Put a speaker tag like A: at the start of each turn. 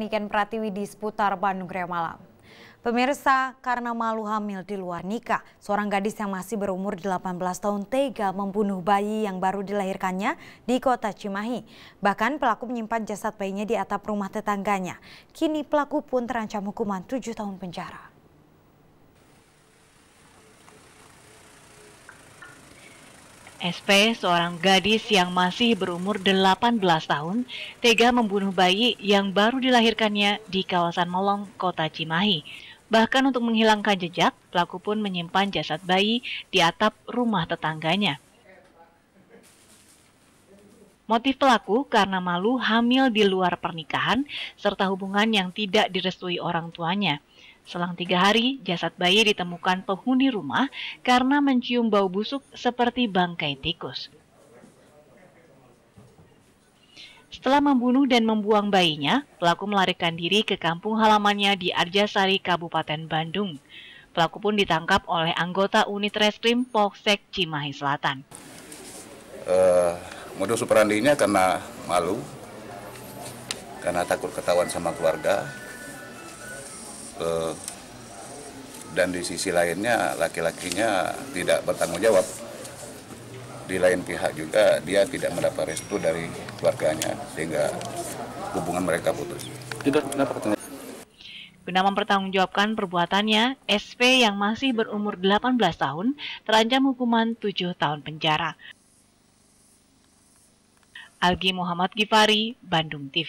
A: Niken Pratiwi di seputar Bandung Raya Malam. Pemirsa, karena malu hamil di luar nikah, seorang gadis yang masih berumur 18 tahun tega membunuh bayi yang baru dilahirkannya di kota Cimahi. Bahkan pelaku menyimpan jasad bayinya di atap rumah tetangganya. Kini pelaku pun terancam hukuman 7 tahun penjara.
B: SP, seorang gadis yang masih berumur 18 tahun, tega membunuh bayi yang baru dilahirkannya di kawasan Molong, kota Cimahi. Bahkan untuk menghilangkan jejak, pelaku pun menyimpan jasad bayi di atap rumah tetangganya. Motif pelaku karena malu hamil di luar pernikahan serta hubungan yang tidak direstui orang tuanya. Selang tiga hari, jasad bayi ditemukan penghuni rumah karena mencium bau busuk seperti bangkai tikus. Setelah membunuh dan membuang bayinya, pelaku melarikan diri ke kampung halamannya di Arjasari, Kabupaten Bandung. Pelaku pun ditangkap oleh anggota unit reskrim Polsek Cimahi Selatan.
C: Uh, modus operandinya karena malu, karena takut ketahuan sama keluarga, eh, dan di sisi lainnya laki-lakinya tidak bertanggung jawab. Di lain pihak juga dia tidak mendapat restu dari keluarganya sehingga hubungan mereka putus. Tidak
B: Guna mempertanggungjawabkan perbuatannya, SP yang masih berumur 18 tahun terancam hukuman 7 tahun penjara. Algi Muhammad Gifari, Bandung TV